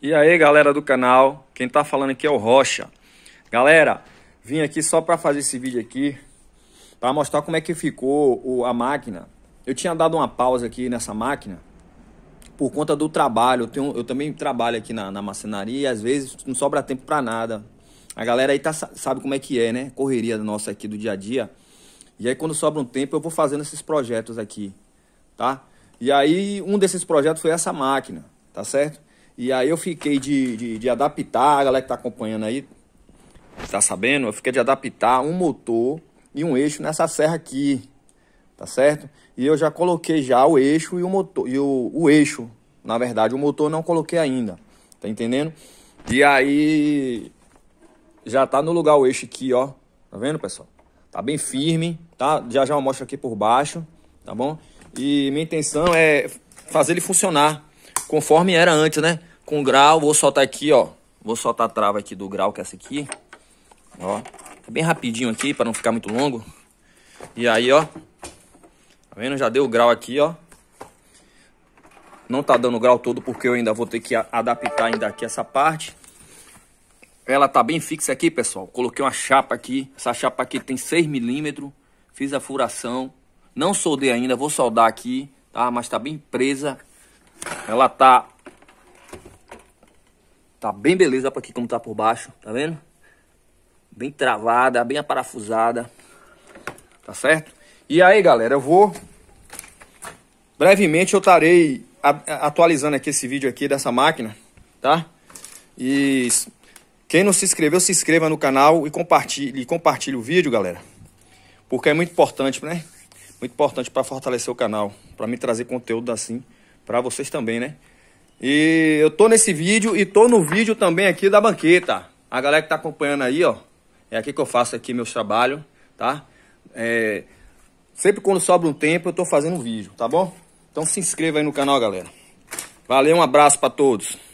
E aí, galera do canal, quem tá falando aqui é o Rocha. Galera, vim aqui só para fazer esse vídeo aqui, para mostrar como é que ficou o, a máquina. Eu tinha dado uma pausa aqui nessa máquina, por conta do trabalho. Eu, tenho, eu também trabalho aqui na, na macenaria e às vezes não sobra tempo para nada. A galera aí tá, sabe como é que é, né? Correria nossa aqui do dia a dia. E aí quando sobra um tempo eu vou fazendo esses projetos aqui, tá? E aí um desses projetos foi essa máquina, tá certo? E aí eu fiquei de, de, de adaptar, a galera que está acompanhando aí, está sabendo, eu fiquei de adaptar um motor e um eixo nessa serra aqui, tá certo? E eu já coloquei já o eixo e o motor, e o, o eixo, na verdade, o motor não coloquei ainda, tá entendendo? E aí já tá no lugar o eixo aqui, ó, tá vendo, pessoal? Tá bem firme, tá? Já já eu mostro aqui por baixo, tá bom? E minha intenção é fazer ele funcionar conforme era antes, né? com grau, vou soltar aqui, ó. Vou soltar a trava aqui do grau, que é essa aqui. Ó, tá bem rapidinho aqui, para não ficar muito longo. E aí, ó, Tá vendo? Já deu o grau aqui, ó. Não tá dando o grau todo porque eu ainda vou ter que adaptar ainda aqui essa parte. Ela tá bem fixa aqui, pessoal. Coloquei uma chapa aqui. Essa chapa aqui tem 6 milímetros. Fiz a furação. Não soldei ainda, vou soldar aqui, tá? Mas tá bem presa. Ela tá Tá bem beleza para aqui como tá por baixo, tá vendo? Bem travada, bem aparafusada. Tá certo? E aí, galera, eu vou brevemente eu estarei atualizando aqui esse vídeo aqui dessa máquina, tá? E quem não se inscreveu, se inscreva no canal e compartilhe, e compartilhe o vídeo, galera. Porque é muito importante, né? Muito importante para fortalecer o canal, para mim trazer conteúdo assim para vocês também, né? E eu tô nesse vídeo e tô no vídeo também aqui da banqueta. A galera que tá acompanhando aí, ó, é aqui que eu faço aqui meus trabalhos, tá? É, sempre quando sobra um tempo eu tô fazendo um vídeo, tá bom? Então se inscreva aí no canal, galera. Valeu, um abraço para todos.